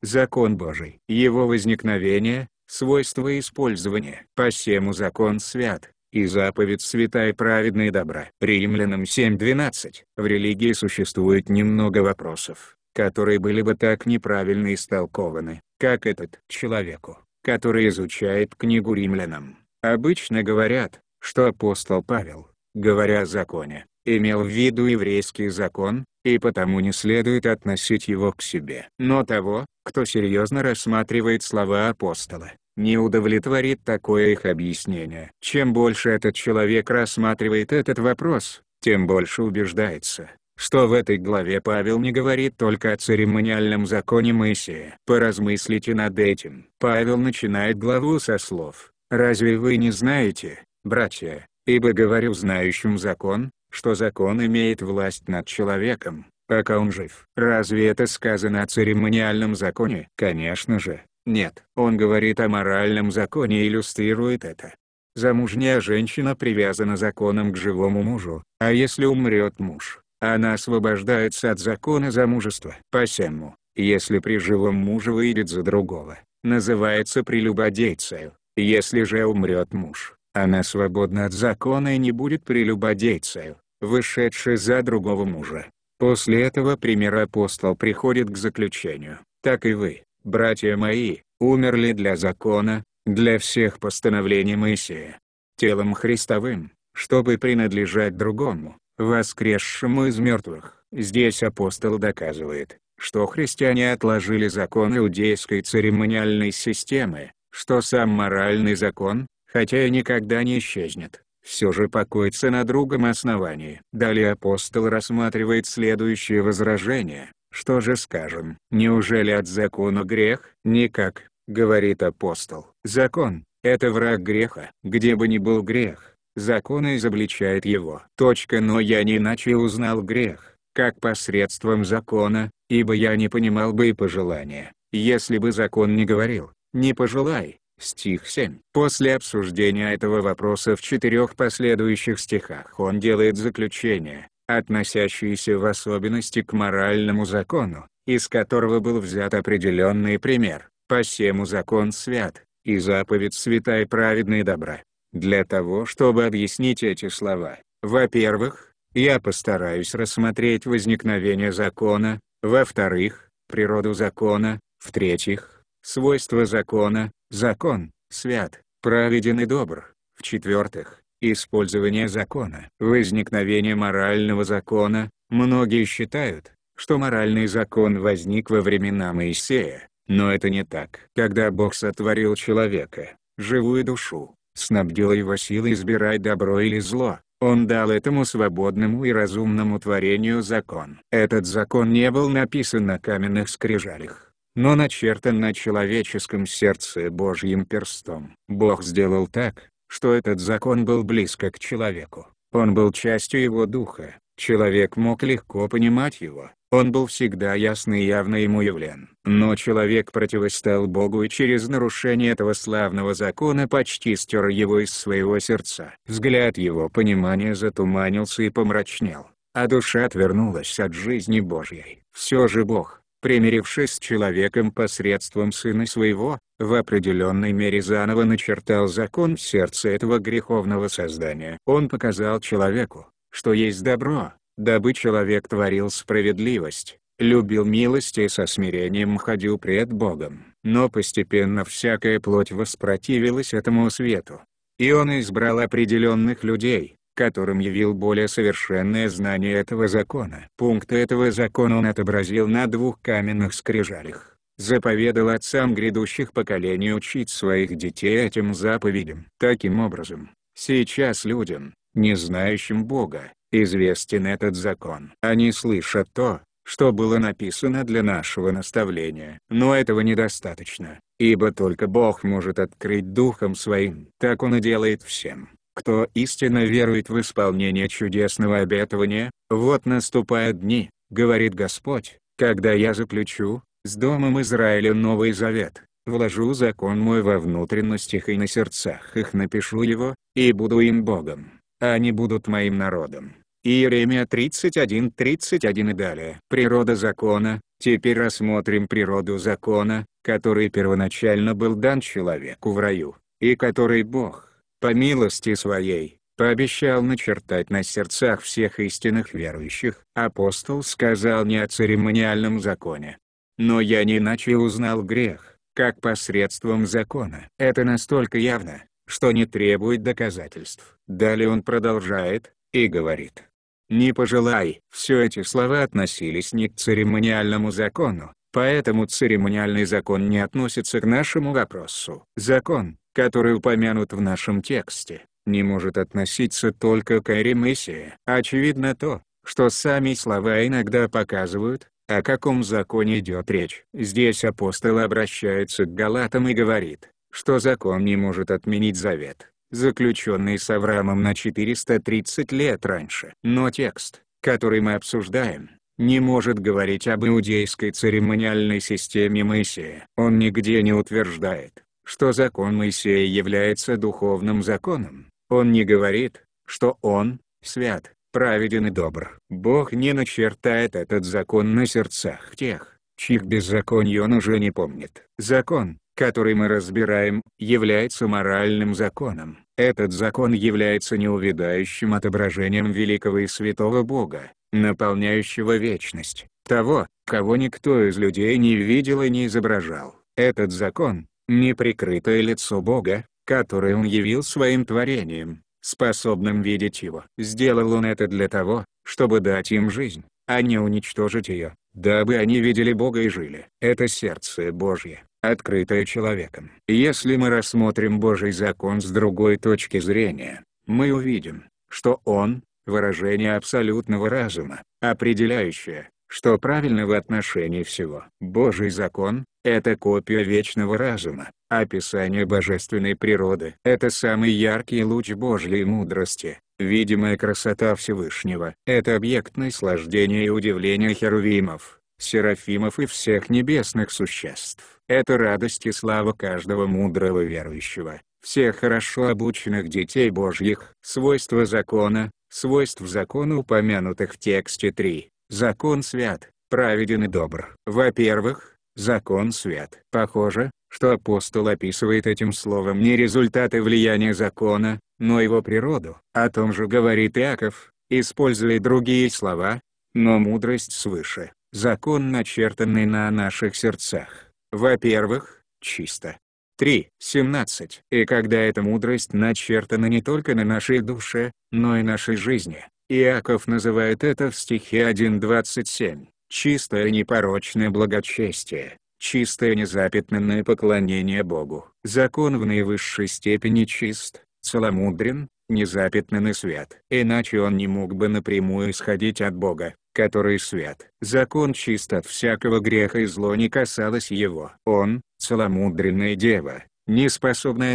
Закон Божий. Его возникновение, свойство и использование. Посему закон свят, и заповедь святая праведна и добра. Римлянам 7.12. В религии существует немного вопросов, которые были бы так неправильно истолкованы, как этот. Человеку, который изучает книгу римлянам, обычно говорят, что апостол Павел, говоря о законе, имел в виду еврейский закон, и потому не следует относить его к себе. Но того, кто серьезно рассматривает слова апостола, не удовлетворит такое их объяснение. Чем больше этот человек рассматривает этот вопрос, тем больше убеждается, что в этой главе Павел не говорит только о церемониальном законе Моисея. Поразмыслите над этим. Павел начинает главу со слов «Разве вы не знаете, братья, ибо говорю знающим закон, что закон имеет власть над человеком, пока он жив. Разве это сказано о церемониальном законе? Конечно же, нет. Он говорит о моральном законе и иллюстрирует это. Замужняя женщина привязана законом к живому мужу, а если умрет муж, она освобождается от закона замужества. По Посему, если при живом муже выйдет за другого, называется прелюбодейцею, если же умрет муж, она свободна от закона и не будет прелюбодейцею, вышедшей за другого мужа. После этого пример апостол приходит к заключению, «Так и вы, братья мои, умерли для закона, для всех постановлений Моисея, телом Христовым, чтобы принадлежать другому, воскресшему из мертвых». Здесь апостол доказывает, что христиане отложили закон иудейской церемониальной системы, что сам моральный закон, хотя и никогда не исчезнет, все же покоится на другом основании. Далее апостол рассматривает следующее возражение. Что же скажем? Неужели от закона грех? Никак, говорит апостол. Закон — это враг греха. Где бы ни был грех, закон изобличает его. Точка. Но я не иначе узнал грех, как посредством закона, ибо я не понимал бы и пожелания, если бы закон не говорил, не пожелай, Стих 7. После обсуждения этого вопроса в четырех последующих стихах он делает заключение, относящееся в особенности к моральному закону, из которого был взят определенный пример, по всему закон свят, и заповедь святая и добра. Для того чтобы объяснить эти слова, во-первых, я постараюсь рассмотреть возникновение закона, во-вторых, природу закона, в-третьих, свойства закона, Закон, свят, праведен и добр. В-четвертых, использование закона. Возникновение морального закона, многие считают, что моральный закон возник во времена Моисея, но это не так. Когда Бог сотворил человека, живую душу, снабдил его силой избирать добро или зло, он дал этому свободному и разумному творению закон. Этот закон не был написан на каменных скрижалях но начертан на человеческом сердце Божьим перстом. Бог сделал так, что этот закон был близко к человеку, он был частью его духа, человек мог легко понимать его, он был всегда ясно и явно ему явлен. Но человек противостал Богу и через нарушение этого славного закона почти стер его из своего сердца. Взгляд его понимания затуманился и помрачнел, а душа отвернулась от жизни Божьей. Все же Бог, примирившись с человеком посредством сына своего, в определенной мере заново начертал закон в сердце этого греховного создания. Он показал человеку, что есть добро, дабы человек творил справедливость, любил милость и со смирением ходил пред Богом. Но постепенно всякая плоть воспротивилась этому свету. И он избрал определенных людей, которым явил более совершенное знание этого закона. Пункты этого закона он отобразил на двух каменных скрижалях заповедал отцам грядущих поколений учить своих детей этим заповедям. Таким образом, сейчас людям, не знающим Бога, известен этот закон. Они слышат то, что было написано для нашего наставления. Но этого недостаточно, ибо только Бог может открыть духом своим. Так Он и делает всем кто истинно верует в исполнение чудесного обетования, вот наступают дни, говорит Господь, когда я заключу, с Домом Израиля Новый Завет, вложу закон мой во внутренностях и на сердцах их напишу его, и буду им Богом, а они будут моим народом. Иеремия 31:31 31 и далее. Природа закона. Теперь рассмотрим природу закона, который первоначально был дан человеку в раю, и который Бог, по милости своей, пообещал начертать на сердцах всех истинных верующих. Апостол сказал не о церемониальном законе. Но я не иначе узнал грех, как посредством закона. Это настолько явно, что не требует доказательств. Далее он продолжает, и говорит. «Не пожелай». Все эти слова относились не к церемониальному закону, поэтому церемониальный закон не относится к нашему вопросу. Закон, который упомянут в нашем тексте, не может относиться только к Эремесии. Очевидно то, что сами слова иногда показывают, о каком законе идет речь. Здесь апостол обращается к Галатам и говорит, что закон не может отменить завет, заключенный с Авраамом на 430 лет раньше. Но текст, который мы обсуждаем, не может говорить об иудейской церемониальной системе Моисея. Он нигде не утверждает, что закон Моисея является духовным законом. Он не говорит, что он, свят, праведен и добр. Бог не начертает этот закон на сердцах тех, чьих беззаконий он уже не помнит. Закон, который мы разбираем, является моральным законом. Этот закон является неувядающим отображением великого и святого Бога, наполняющего вечность, того, кого никто из людей не видел и не изображал. Этот закон, неприкрытое лицо Бога, которое он явил своим творением, способным видеть его. Сделал он это для того, чтобы дать им жизнь, а не уничтожить ее, дабы они видели Бога и жили. Это сердце Божье, открытое человеком. Если мы рассмотрим Божий закон с другой точки зрения, мы увидим, что он — выражение абсолютного разума, определяющее, что правильно в отношении всего. Божий закон – это копия вечного разума, описание а божественной природы. Это самый яркий луч Божьей мудрости, видимая красота Всевышнего. Это объект наслаждения и удивления херувимов, серафимов и всех небесных существ. Это радость и слава каждого мудрого верующего, всех хорошо обученных детей Божьих. Свойства закона, свойств закона упомянутых в тексте 3 Закон свят, праведен и добр. Во-первых, закон свят. Похоже, что апостол описывает этим словом не результаты влияния закона, но его природу. О том же говорит Иаков, используя другие слова, но мудрость свыше, закон начертанный на наших сердцах. Во-первых, чисто. 3.17 И когда эта мудрость начертана не только на нашей душе, но и нашей жизни, Иаков называет это в стихе 1.27, «чистое непорочное благочестие, чистое незапятнанное поклонение Богу». Закон в наивысшей степени чист, целомудрен, незапятнанный свет Иначе он не мог бы напрямую исходить от Бога, который свет Закон чист от всякого греха и зло не касалось его. Он, целомудренная дева, не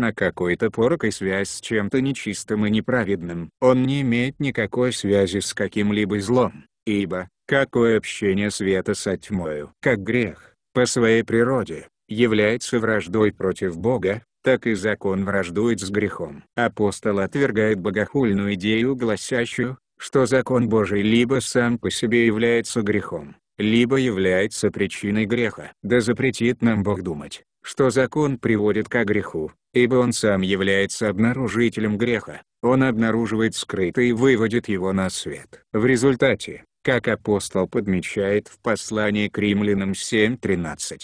на какой-то порок и связь с чем-то нечистым и неправедным. Он не имеет никакой связи с каким-либо злом, ибо, какое общение света со тьмою, как грех, по своей природе, является враждой против Бога, так и закон враждует с грехом. Апостол отвергает богохульную идею гласящую, что закон Божий либо сам по себе является грехом, либо является причиной греха. Да запретит нам Бог думать, что закон приводит к греху, ибо он сам является обнаружителем греха, он обнаруживает скрытый и выводит его на свет. В результате, как апостол подмечает в послании к римлянам 7.13,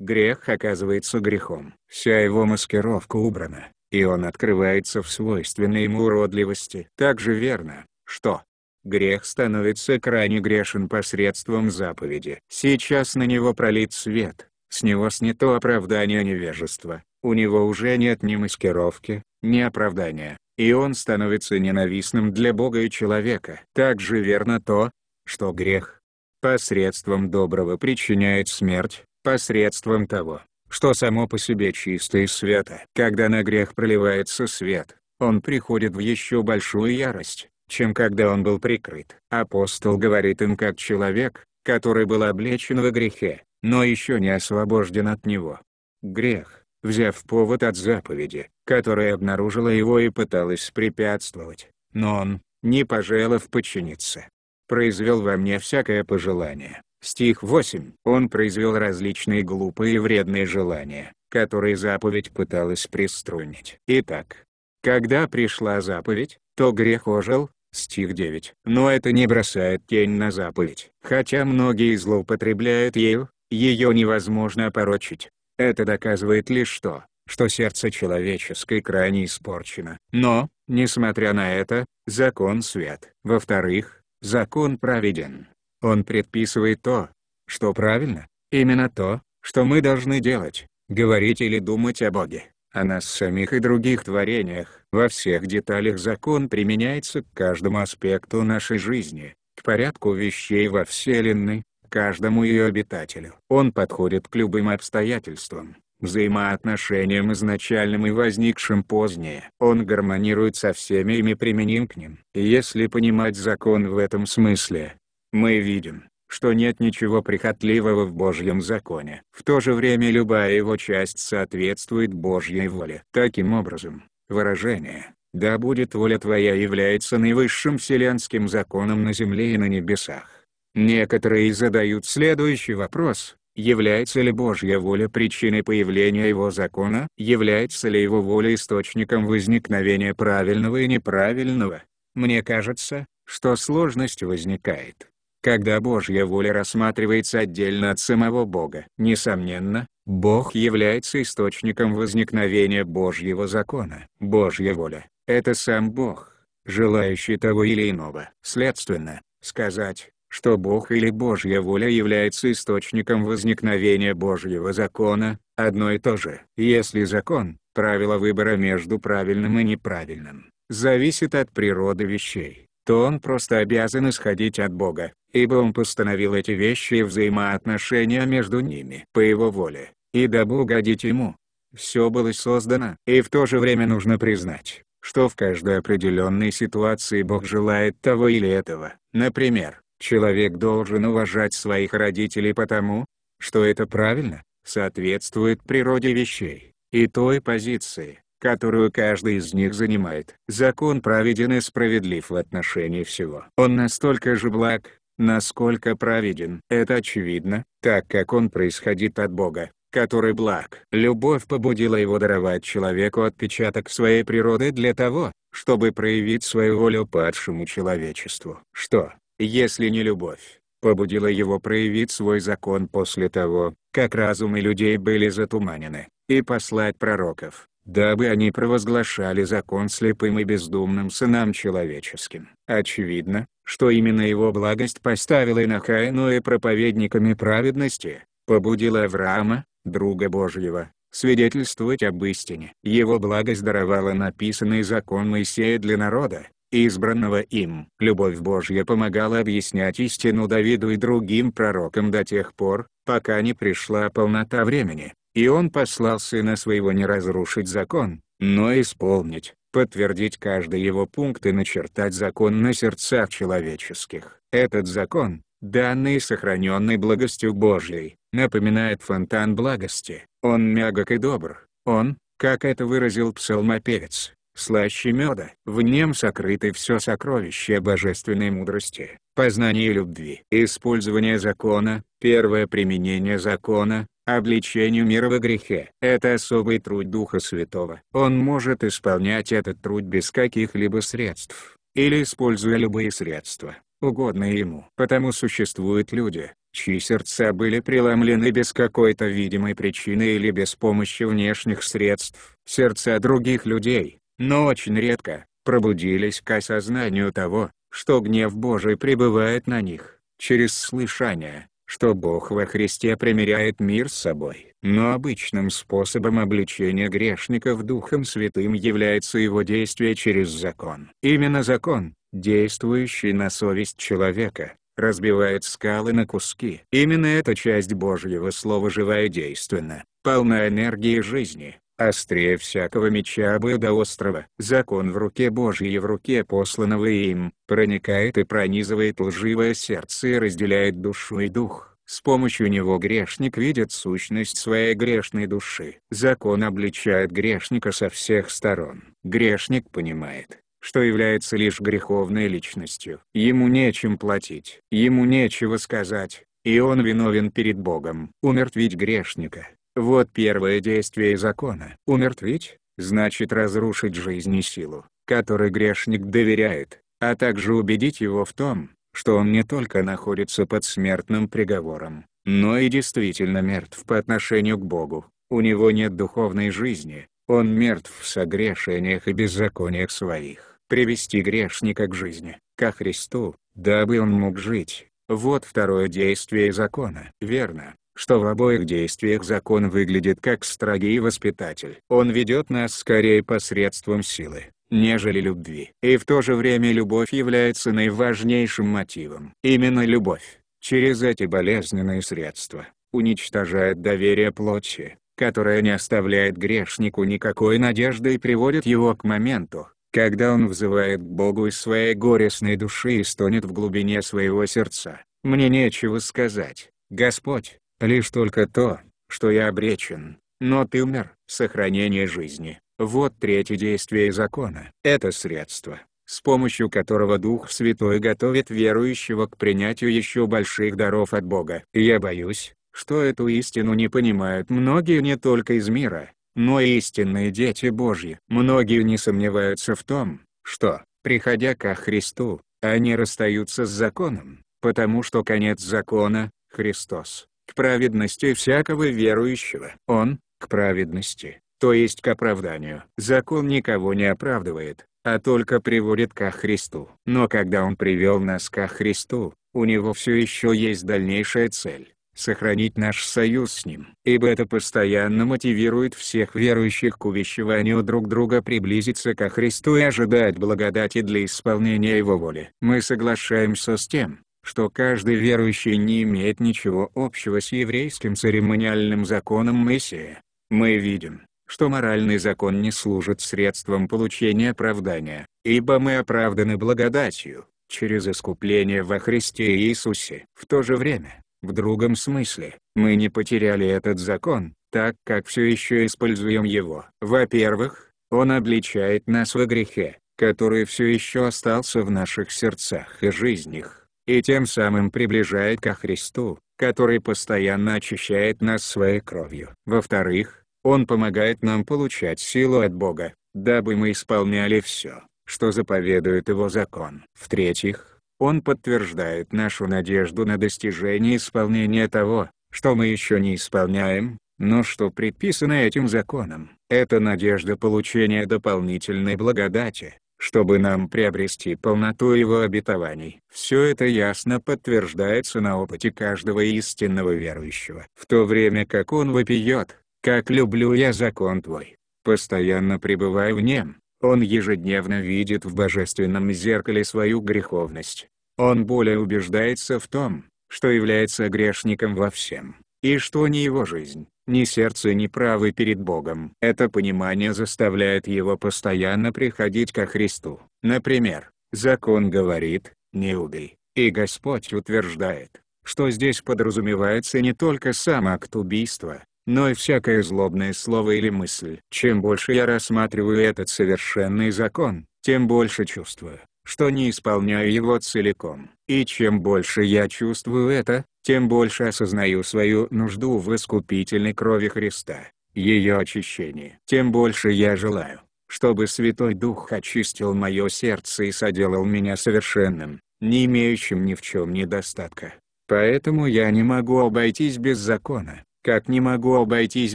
грех оказывается грехом. Вся его маскировка убрана, и он открывается в свойственной ему уродливости. Также верно, что грех становится крайне грешен посредством заповеди. Сейчас на него пролит свет, с него снято оправдание невежества, у него уже нет ни маскировки, ни оправдания, и он становится ненавистным для Бога и человека. Так же верно то, что грех посредством доброго причиняет смерть, посредством того, что само по себе чисто и свято. Когда на грех проливается свет, он приходит в еще большую ярость, чем когда он был прикрыт. Апостол говорит им как человек, который был облечен во грехе, но еще не освобожден от него. Грех, взяв повод от заповеди, которая обнаружила его и пыталась препятствовать, но он, не пожелав подчиниться, произвел во мне всякое пожелание. Стих 8. Он произвел различные глупые и вредные желания, которые заповедь пыталась приструнить. Итак, когда пришла заповедь, то грех ожил, стих 9. Но это не бросает тень на заповедь. Хотя многие злоупотребляют ею, ее невозможно опорочить. Это доказывает лишь то, что сердце человеческое крайне испорчено. Но, несмотря на это, закон свет. Во-вторых, закон праведен. Он предписывает то, что правильно, именно то, что мы должны делать, говорить или думать о Боге, о нас самих и других творениях. Во всех деталях закон применяется к каждому аспекту нашей жизни, к порядку вещей во Вселенной, каждому ее обитателю. Он подходит к любым обстоятельствам, взаимоотношениям изначальным и возникшим позднее. Он гармонирует со всеми ими применим к ним. Если понимать закон в этом смысле, мы видим, что нет ничего прихотливого в Божьем законе. В то же время любая его часть соответствует Божьей воле. Таким образом, выражение «Да будет воля Твоя» является наивысшим вселенским законом на земле и на небесах. Некоторые задают следующий вопрос, является ли Божья воля причиной появления его закона, является ли его воля источником возникновения правильного и неправильного. Мне кажется, что сложность возникает, когда Божья воля рассматривается отдельно от самого Бога. Несомненно, Бог является источником возникновения Божьего закона. Божья воля — это сам Бог, желающий того или иного. Следственно, сказать, что Бог или Божья воля является источником возникновения Божьего закона, одно и то же. Если закон, правило выбора между правильным и неправильным, зависит от природы вещей, то он просто обязан исходить от Бога, ибо он постановил эти вещи и взаимоотношения между ними по его воле, и дабы угодить ему. Все было создано. И в то же время нужно признать, что в каждой определенной ситуации Бог желает того или этого. Например, Человек должен уважать своих родителей потому, что это правильно, соответствует природе вещей, и той позиции, которую каждый из них занимает. Закон праведен и справедлив в отношении всего. Он настолько же благ, насколько праведен. Это очевидно, так как он происходит от Бога, который благ. Любовь побудила его даровать человеку отпечаток своей природы для того, чтобы проявить свою волю падшему человечеству. Что, если не любовь, побудила его проявить свой закон после того, как разумы людей были затуманены, и послать пророков, дабы они провозглашали закон слепым и бездумным сынам человеческим. Очевидно, что именно его благость поставила Инаха и проповедниками праведности, побудила Авраама, друга Божьего, свидетельствовать об истине. Его благость даровала написанный закон Моисея для народа, избранного им. Любовь Божья помогала объяснять истину Давиду и другим пророкам до тех пор, пока не пришла полнота времени, и он послал сына своего не разрушить закон, но исполнить, подтвердить каждый его пункт и начертать закон на сердцах человеческих. Этот закон, данный и сохраненный благостью Божьей, напоминает фонтан благости. Он мягок и добр, он, как это выразил псалмопевец, слаще меда. В нем сокрыты все сокровища божественной мудрости, познание любви. Использование закона, первое применение закона, обличению мира во грехе. Это особый труд Духа Святого. Он может исполнять этот труд без каких-либо средств, или используя любые средства, угодные ему. Потому существуют люди, чьи сердца были преломлены без какой-то видимой причины или без помощи внешних средств. Сердца других людей, но очень редко, пробудились к осознанию того, что гнев Божий пребывает на них, через слышание, что Бог во Христе примиряет мир с собой. Но обычным способом обличения грешников Духом Святым является его действие через закон. Именно закон, действующий на совесть человека, разбивает скалы на куски. Именно эта часть Божьего Слова живая, и действенна, полна энергии жизни, острее всякого меча бы до острова. Закон в руке Божьей в руке посланного им, проникает и пронизывает лживое сердце и разделяет душу и дух. С помощью него грешник видит сущность своей грешной души. Закон обличает грешника со всех сторон. Грешник понимает, что является лишь греховной личностью. Ему нечем платить, ему нечего сказать, и он виновен перед Богом. Умертвить грешника, вот первое действие закона. Умертвить, значит разрушить жизнь и силу, которой грешник доверяет, а также убедить его в том, что он не только находится под смертным приговором, но и действительно мертв по отношению к Богу, у него нет духовной жизни, он мертв в согрешениях и беззакониях своих. Привести грешника к жизни, ко Христу, дабы он мог жить, вот второе действие закона. Верно, что в обоих действиях закон выглядит как строгий воспитатель. Он ведет нас скорее посредством силы, нежели любви. И в то же время любовь является наиважнейшим мотивом. Именно любовь, через эти болезненные средства, уничтожает доверие плоти, которое не оставляет грешнику никакой надежды и приводит его к моменту, когда он взывает к Богу из своей горестной души и стонет в глубине своего сердца. «Мне нечего сказать, Господь, Лишь только то, что я обречен, но ты умер. Сохранение жизни. Вот третье действие закона. Это средство, с помощью которого Дух Святой готовит верующего к принятию еще больших даров от Бога. Я боюсь, что эту истину не понимают многие не только из мира, но и истинные дети Божьи. Многие не сомневаются в том, что, приходя ко Христу, они расстаются с законом, потому что конец закона — Христос к праведности всякого верующего. Он, к праведности, то есть к оправданию. Закон никого не оправдывает, а только приводит ко Христу. Но когда он привел нас ко Христу, у него все еще есть дальнейшая цель – сохранить наш союз с ним. Ибо это постоянно мотивирует всех верующих к увещеванию друг друга приблизиться ко Христу и ожидать благодати для исполнения его воли. Мы соглашаемся с тем, что каждый верующий не имеет ничего общего с еврейским церемониальным законом Мессия. Мы видим, что моральный закон не служит средством получения оправдания, ибо мы оправданы благодатью, через искупление во Христе Иисусе. В то же время, в другом смысле, мы не потеряли этот закон, так как все еще используем его. Во-первых, он обличает нас во грехе, который все еще остался в наших сердцах и жизнях и тем самым приближает ко Христу, который постоянно очищает нас своей кровью. Во-вторых, Он помогает нам получать силу от Бога, дабы мы исполняли все, что заповедует Его закон. В-третьих, Он подтверждает нашу надежду на достижение исполнения того, что мы еще не исполняем, но что предписано этим законом. Это надежда получения дополнительной благодати, чтобы нам приобрести полноту его обетований. Все это ясно подтверждается на опыте каждого истинного верующего. В то время как он вопиет, «Как люблю я закон твой!» Постоянно пребывая в нем, он ежедневно видит в божественном зеркале свою греховность. Он более убеждается в том, что является грешником во всем, и что не его жизнь, ни сердце не правы перед Богом. Это понимание заставляет его постоянно приходить ко Христу. Например, закон говорит «не убей», и Господь утверждает, что здесь подразумевается не только сам акт убийства, но и всякое злобное слово или мысль. Чем больше я рассматриваю этот совершенный закон, тем больше чувствую, что не исполняю его целиком. И чем больше я чувствую это, тем больше осознаю свою нужду в искупительной крови Христа, ее очищении. Тем больше я желаю, чтобы Святой Дух очистил мое сердце и соделал меня совершенным, не имеющим ни в чем недостатка. Поэтому я не могу обойтись без закона, как не могу обойтись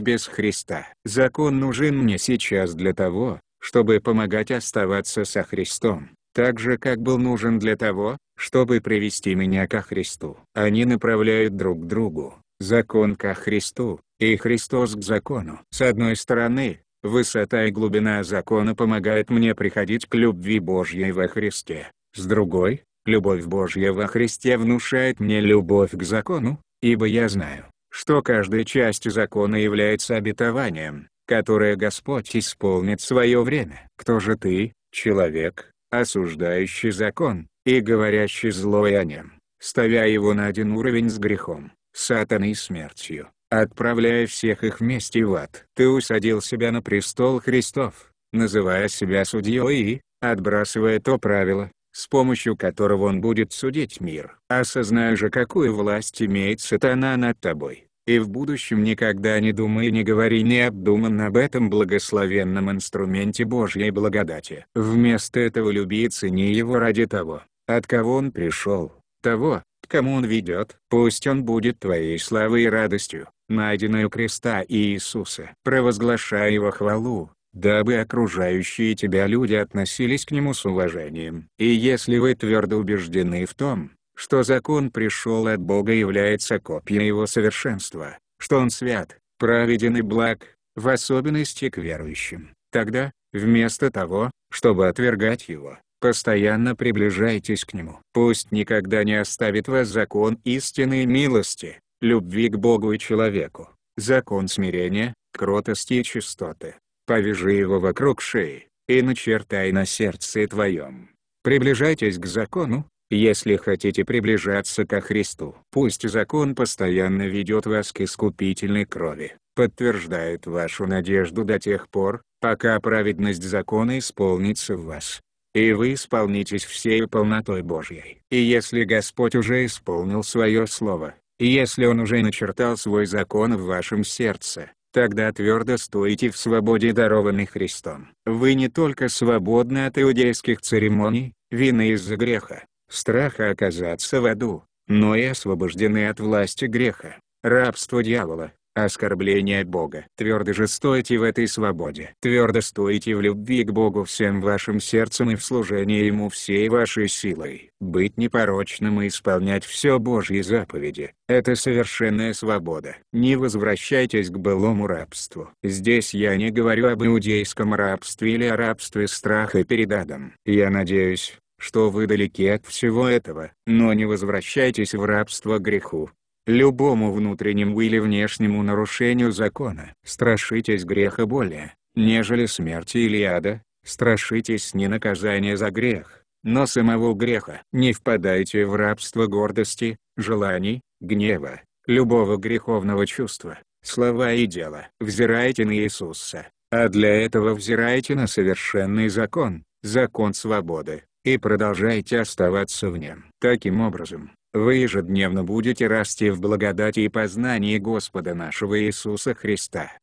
без Христа. Закон нужен мне сейчас для того, чтобы помогать оставаться со Христом, так же как был нужен для того, чтобы привести меня ко Христу. Они направляют друг другу, закон ко Христу, и Христос к закону. С одной стороны, высота и глубина закона помогает мне приходить к любви Божьей во Христе, с другой, любовь Божья во Христе внушает мне любовь к закону, ибо я знаю, что каждая часть закона является обетованием, которое Господь исполнит свое время. Кто же ты, человек, осуждающий закон, и говорящий злое о нем, ставя его на один уровень с грехом, сатаной и смертью, отправляя всех их вместе в ад. Ты усадил себя на престол Христов, называя себя судьей и, отбрасывая то правило, с помощью которого он будет судить мир. Осознай же какую власть имеет сатана над тобой. И в будущем никогда не думай и не говори необдуманно об этом благословенном инструменте Божьей благодати. Вместо этого люби и цени его ради того, от кого он пришел, того, к кому он ведет. Пусть он будет твоей славой и радостью, найденной у креста Иисуса. Провозглашай его хвалу, дабы окружающие тебя люди относились к нему с уважением. И если вы твердо убеждены в том, что закон пришел от Бога является копией его совершенства, что он свят, праведен и благ, в особенности к верующим. Тогда, вместо того, чтобы отвергать его, постоянно приближайтесь к нему. Пусть никогда не оставит вас закон истинной милости, любви к Богу и человеку, закон смирения, кротости и чистоты. Повяжи его вокруг шеи, и начертай на сердце твоем. Приближайтесь к закону, если хотите приближаться ко Христу, пусть закон постоянно ведет вас к искупительной крови, подтверждает вашу надежду до тех пор, пока праведность закона исполнится в вас. И вы исполнитесь всей полнотой Божьей. И если Господь уже исполнил свое слово, и если Он уже начертал свой закон в вашем сердце, тогда твердо стойте в свободе дарованной Христом. Вы не только свободны от иудейских церемоний, вины из-за греха, страха оказаться в аду, но и освобождены от власти греха, рабства дьявола, оскорбления Бога. Твердо же стойте в этой свободе. Твердо стойте в любви к Богу всем вашим сердцем и в служении Ему всей вашей силой. Быть непорочным и исполнять все Божьи заповеди – это совершенная свобода. Не возвращайтесь к былому рабству. Здесь я не говорю об иудейском рабстве или о рабстве страха перед адом. Я надеюсь, что вы далеки от всего этого, но не возвращайтесь в рабство греху. Любому внутреннему или внешнему нарушению закона страшитесь греха более, нежели смерти или ада, страшитесь не наказания за грех, но самого греха. Не впадайте в рабство гордости, желаний, гнева, любого греховного чувства, слова и дела. Взирайте на Иисуса, а для этого взирайте на совершенный закон, закон свободы, и продолжайте оставаться в нем. Таким образом, вы ежедневно будете расти в благодати и познании Господа нашего Иисуса Христа.